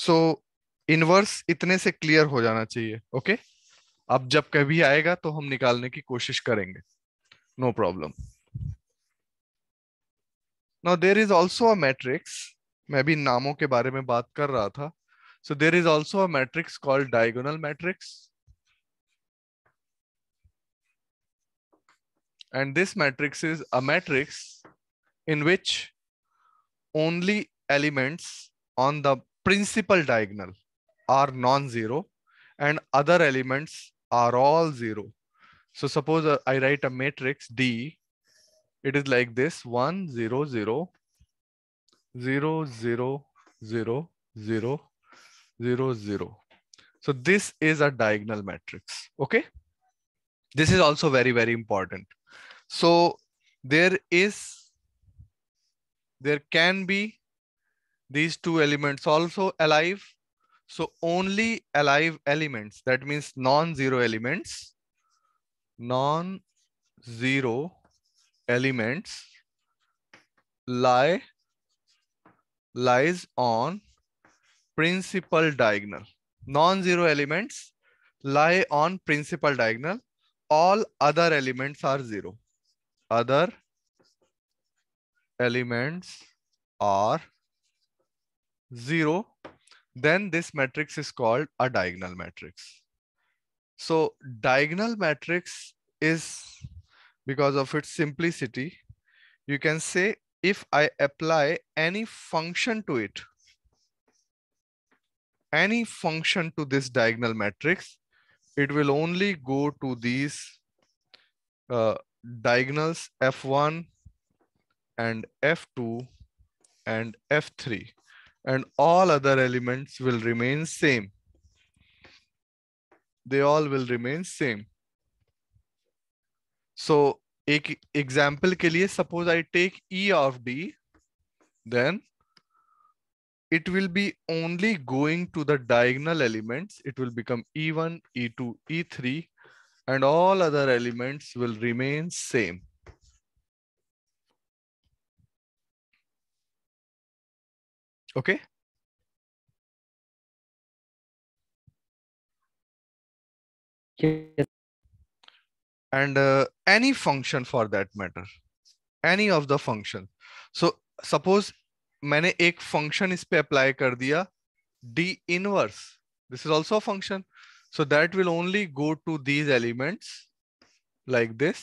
So inverse इतने से clear हो जाना चाहिए okay okay? अब जब कभी आएगा तो हम निकालने की कोशिश करेंगे no problem now there is also a matrix मैं भी नामों के बारे में बात कर रहा था So there is also a matrix called diagonal matrix. And this matrix is a matrix in which only elements on the principal diagonal are non-zero and other elements are all zero. So suppose uh, I write a matrix D, it is like this 1, 0, 0, 0, 0, 0, 0, 0, 0. So this is a diagonal matrix, okay? This is also very, very important. So there is, there can be these two elements also alive. So only alive elements, that means non-zero elements, non-zero elements lie lies on principal diagonal. Non-zero elements lie on principal diagonal. All other elements are zero. Other elements are zero. Then this matrix is called a diagonal matrix. So diagonal matrix is because of its simplicity. You can say if I apply any function to it, any function to this diagonal matrix, it will only go to these uh, diagonals f1 and f2 and f3 and all other elements will remain same. They all will remain same. So एक example के लिए suppose I take E of D it will be only going to the diagonal elements. It will become E1, E2, E3, and all other elements will remain same. Okay. Yes. And uh, any function for that matter, any of the function. So suppose मैंने एक function इस पे apply कर दिया D inverse this is also function so that will only go to these elements like this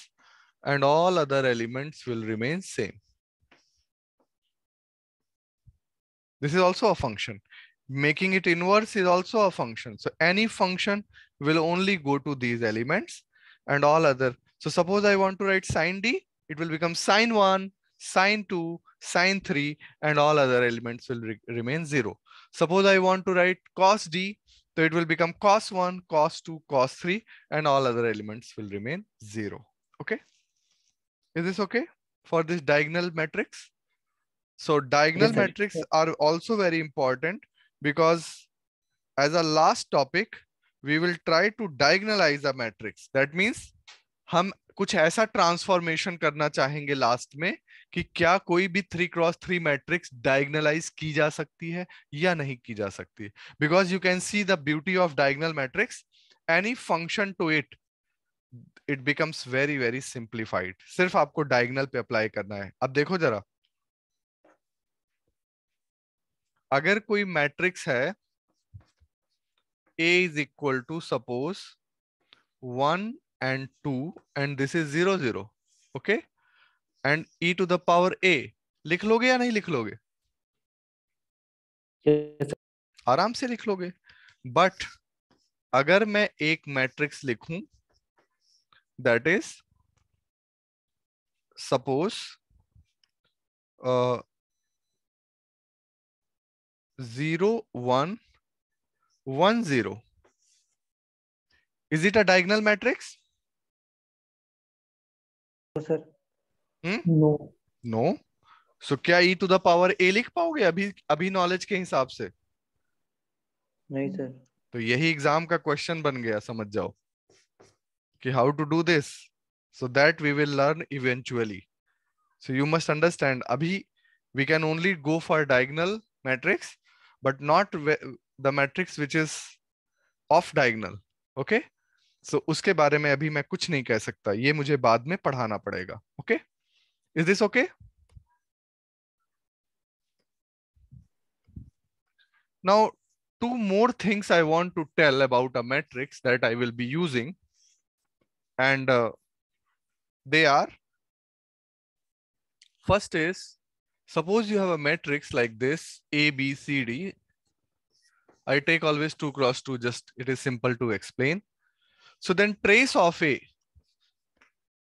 and all other elements will remain same this is also a function making it inverse is also a function so any function will only go to these elements and all other so suppose i want to write sine d it will become sine 1 sine 2 sine 3 and all other elements will re remain 0. Suppose I want to write cos d, so it will become cos 1, cos 2, cos 3 and all other elements will remain 0. Okay. Is this okay for this diagonal matrix? So diagonal yes, matrices are also very important because as a last topic, we will try to diagonalize a matrix. That means हम कुछ ऐसा transformation करना चाहेंगे last में कि क्या कोई भी three cross three matrix diagonalize की जा सकती है या नहीं की जा सकती because you can see the beauty of diagonal matrix any function to it it becomes very very simplified सिर्फ आपको डायग्नल पे अप्लाई करना है अब देखो जरा अगर कोई मैट्रिक्स है A is equal to suppose one and two and this is zero zero okay okay? And E to the power A लिख लोगे या नहीं लिख लोगे yes, आराम से लिख लोगे बट अगर मैं एक मैट्रिक्स लिखूं that is suppose zero one one zero is it a diagonal matrix sir no no so क्या e to the power A लिख पाओगे अभी अभी नॉलेज के हिसाब से नहीं सर तो यही एग्जाम का क्वेश्चन बन गया समझ जाओ कि how to do this so that we will learn eventually so you must understand अभी we can only go for diagonal matrix but not the matrix which is off diagonal okay so उसके बारे में अभी मैं कुछ नहीं कह सकता ये मुझे बाद में पढ़ाना पड़ेगा okay Is this okay? Now, two more things I want to tell about a matrix that I will be using. And uh, they are, first is, suppose you have a matrix like this, A, B, C, D. I take always 2 cross 2, just it is simple to explain. So then trace of A,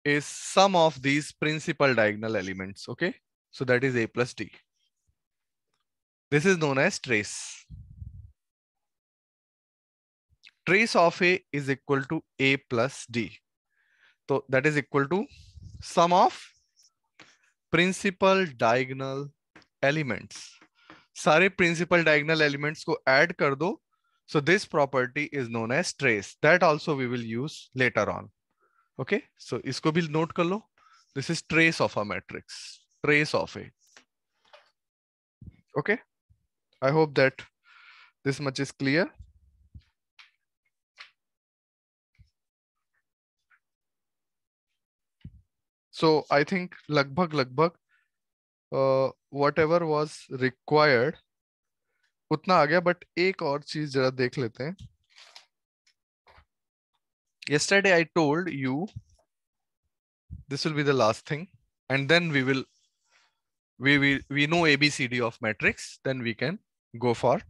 is sum of these principal diagonal elements. Okay. So that is A plus D. This is known as trace. Trace of A is equal to A plus D. So that is equal to sum of principal diagonal elements. sare principal diagonal elements ko add kar do So this property is known as trace. That also we will use later on. Okay so इसको भी note कर लो this is trace of a matrix trace of A okay I hope that this much is clear so I think लगभग लगभग what ever was required उतना आ गया but एक और चीज जरा देख लेते हैं yesterday I told you this will be the last thing and then we will we we, we know abcd of matrix then we can go for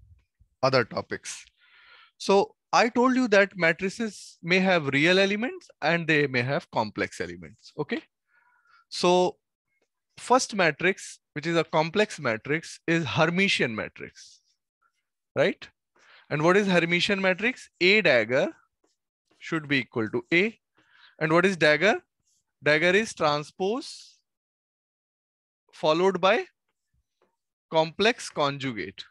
other topics so i told you that matrices may have real elements and they may have complex elements okay so first matrix which is a complex matrix is hermitian matrix right and what is hermitian matrix a dagger should be equal to A. And what is dagger? Dagger is transpose followed by complex conjugate.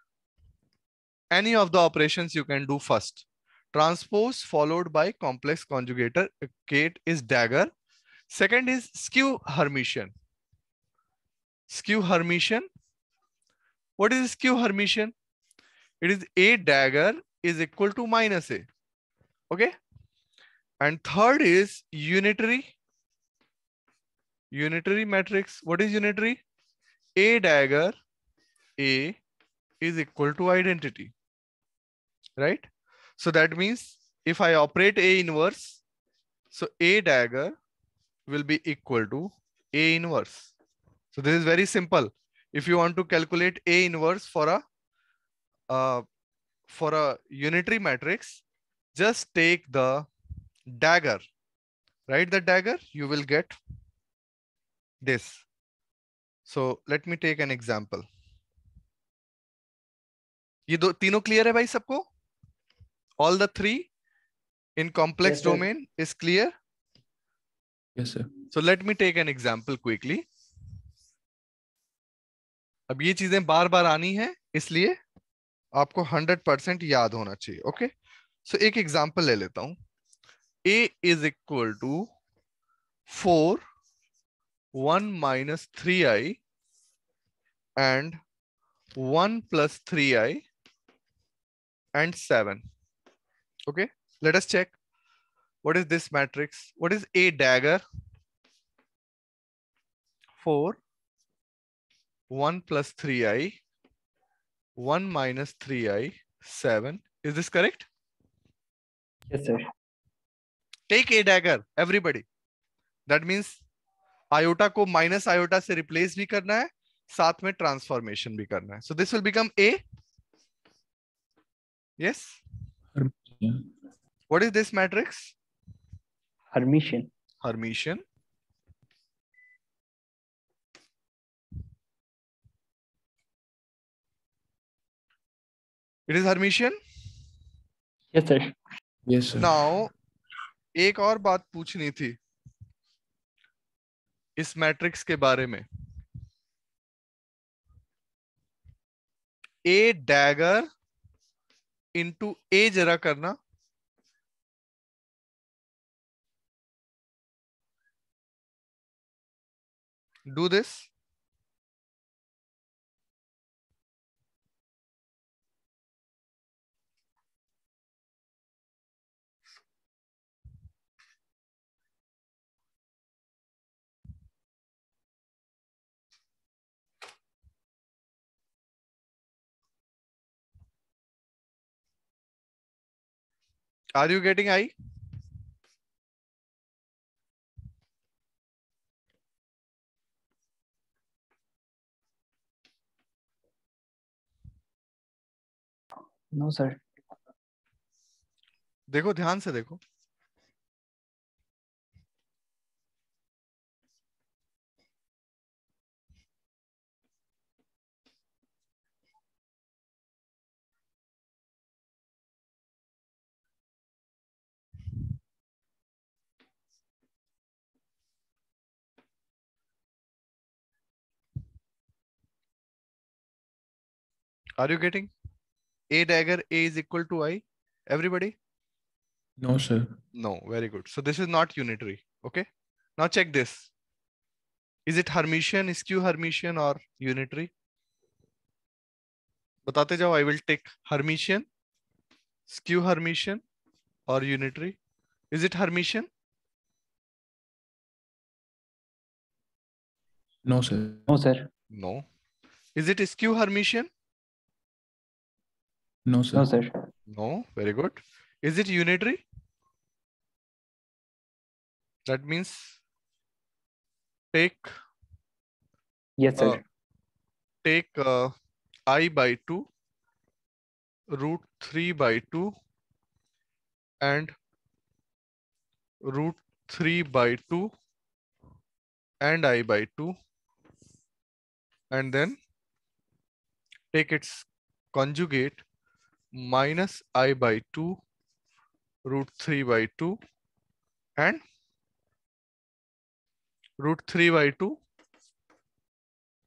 Any of the operations you can do first. Transpose followed by complex conjugator gate is dagger. Second is skew Hermitian. Skew Hermitian. What is skew Hermitian? It is A dagger is equal to minus A. Okay. And third is unitary. Unitary matrix. What is unitary? A dagger A is equal to identity, right? So that means if I operate A inverse, so A dagger will be equal to A inverse. So this is very simple. If you want to calculate A inverse for a uh, for a unitary matrix, just take the dagger write the dagger you will get this so let me take an example ये दो तीनों clear है भाई सबको all the three in complex domain is clear yes sir so let me take an example quickly अब ये चीजें बार बार आनी है इसलिए आपको 100% याद होना चाहिए ओके okay? सो so, एक एग्जांपल ले लेता हूं A is equal to 4, 1 minus 3i and 1 plus 3i and 7. Okay, let us check. What is this matrix? What is A dagger? 4, 1 plus 3i, 1 minus 3i, 7. Is this correct? Yes, sir. Take a dagger everybody that means iota को minus iota से replace भी करना है साथ में transformation भी करना है so this will become a yes what is this matrix hermitian hermitian इट इज hermitian yes sir yes sir एक और बात पूछनी थी इस मैट्रिक्स के बारे में ए डैगर इंटू ए जरा करना do this Are you getting I? No no, sir देखो ध्यान से देखो Are you getting? A dagger A is equal to I. Everybody? No, sir. No, very good. So this is not unitary. Okay. Now check this. Is it Hermitian, skew Hermitian or unitary? बताते जाओ I will take hermitian skew hermitian और unitary is it hermitian no sir no sir no is it skew hermitian No, sir. No, sir. No, very good. Is it unitary? That means take. Yes, sir. Uh, take uh, i by 2, root 3 by 2, and root 3 by 2 and i by 2 and then take its conjugate minus i by 2 root 3 by 2 and root 3 by 2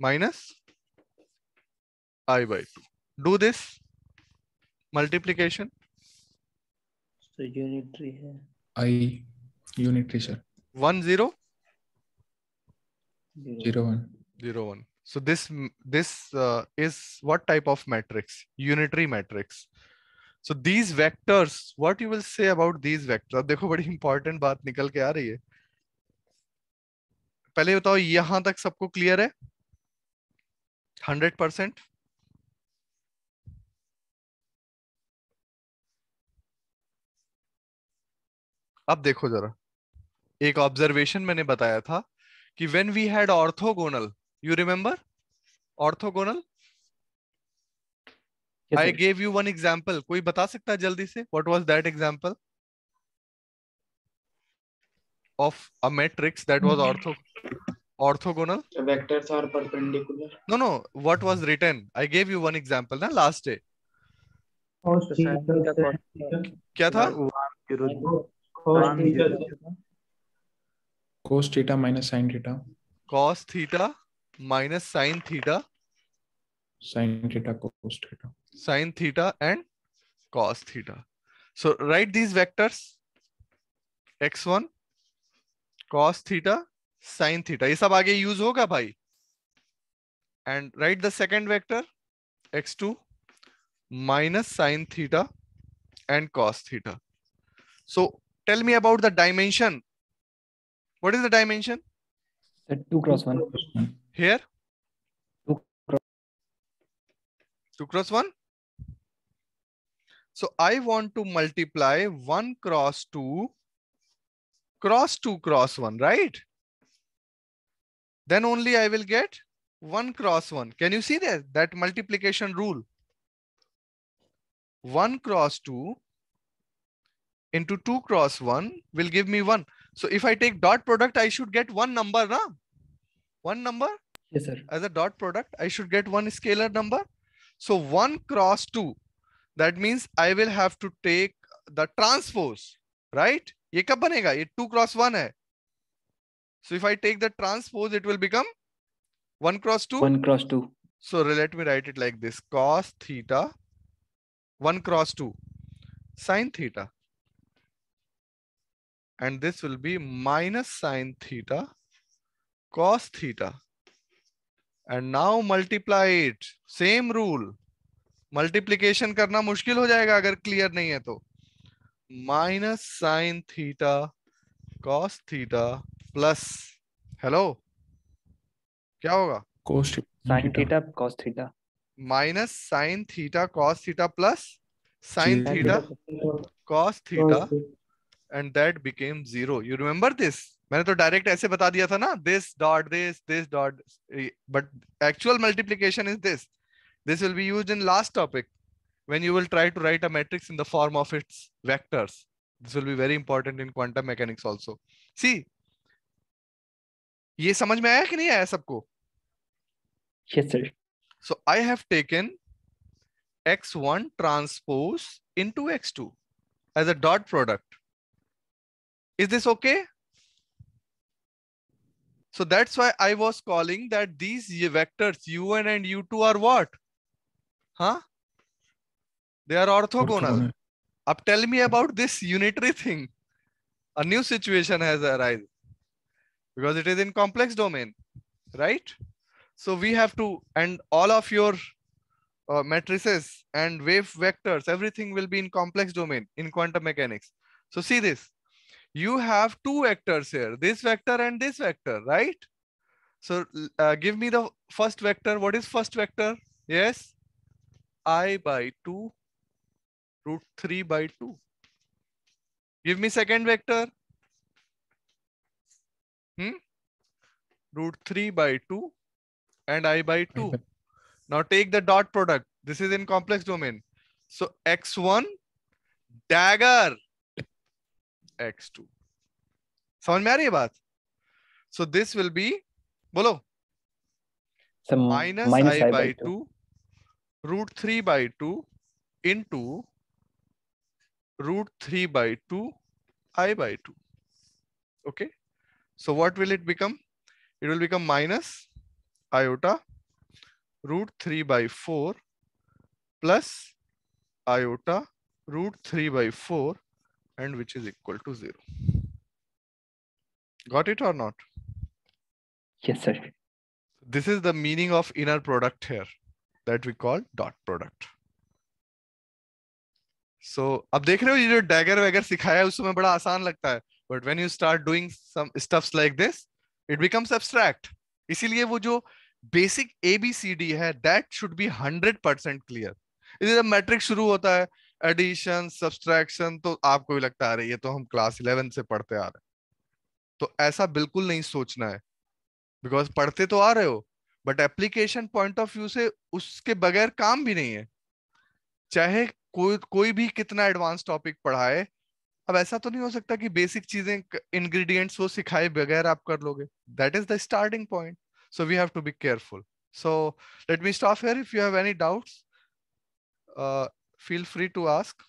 minus i by 2. Do this multiplication. So unitary है. I unitary sir. One 0, Zero 1 0 1 so this this uh, is what type of matrix unitary matrix so these vectors what you will say about these vectors अब देखो बड़ी important बात निकल के आ रही है पहले बताओ यहां तक सबको क्लियर है हंड्रेड परसेंट अब देखो जरा एक ऑब्जर्वेशन मैंने बताया था कि when we had orthogonal you remember orthogonal yes, i sir. gave you one example कोई बता सकता है जल्दी से what was that example of a matrix that was ortho orthogonal the vectors are perpendicular no no what was written i gave you one example na last day क्या था cos theta minus sin theta cos theta minus sine theta. Sine theta cos theta. Sine theta and cos theta. So write these vectors. X1 cos theta sine theta. ये सब आगे use होगा भाई. And write the second vector x2 minus sine theta and cos theta. So tell me about the dimension. What is the dimension? At 2 cross 1. Here? Two cross one. So I want to multiply one cross two, cross two cross one, right? Then only I will get one cross one. Can you see that? That multiplication rule. One cross two into two cross one will give me one. So if I take dot product, I should get one number, na? One number yes, sir. as a dot product, I should get one scalar number. So one cross two, that means I will have to take the transpose, right? ये कब बनेगा? ये two cross one है. So if I take the transpose, it will become one cross two. One cross two. So let me write it like this: cos theta, one cross two, sine theta, and this will be minus sine theta, cos theta and now multiply it same rule multiplication करना मुश्किल हो जाएगा अगर clear नहीं है तो minus sine theta cos theta plus hello क्या होगा sine theta cos theta minus sine theta cos theta plus sine theta cos theta and that became zero you remember this मैंने तो डायरेक्ट ऐसे बता दिया था ना this dot this this dot but actual multiplication is this this will B use in last topic when you will try to write a matrix in the form of its vectors this will be very important in quantum mechanics also see ये समझ में आया कि नहीं आया सबको so I have taken x one transpose into x two as a dot product is this okay So that's why I was calling that these vectors u1 and u2 are what? Huh? They are orthogonal. Up tell me about this unitary thing. A new situation has arisen because it is in complex domain, right? So we have to, and all of your uh, matrices and wave vectors, everything will be in complex domain in quantum mechanics. So see this, you have two vectors here, this vector and this vector, right? So uh, give me the first vector. What is first vector? Yes, i by 2 root 3 by 2. Give me second vector. Hmm? Root 3 by 2 and i by 2. Now take the dot product. This is in complex domain. So x1 dagger x2 समझ में आ रही है बात so this will be बोलो minus i by two root three by two into root three by two i by two okay so what will it become it will become minus iota root three by four plus iota root three by four and which is equal to zero. Got it or not? Yes, sir. This is the meaning of inner product here that we call dot product. so, अब देख रहे हो ये जो dagger वगैरह सिखाया है उसमें बड़ा आसान लगता है But when you start doing some stuffs like this, it becomes abstract. इसीलिए वो जो basic A B C D है that should be hundred percent clear. इधर जब मैट्रिक शुरू होता है एडिशन सब्सट्रैक्शन तो आपको भी लगता है अरे ये तो हम क्लास इलेवन से पढ़ते आ रहे हैं तो ऐसा बिल्कुल नहीं सोचना है बिकॉज पढ़ते तो आ रहे हो but application point of view से उसके बगैर काम भी नहीं है चाहे कोई कोई भी कितना एडवांस टॉपिक पढ़ाए अब ऐसा तो नहीं हो सकता कि बेसिक चीजें इंग्रेडिएंट्स वो सिखाए बगैर आप कर लोगे that is the starting point so we have to be careful so let me stop here if you have any doubts feel free to ask.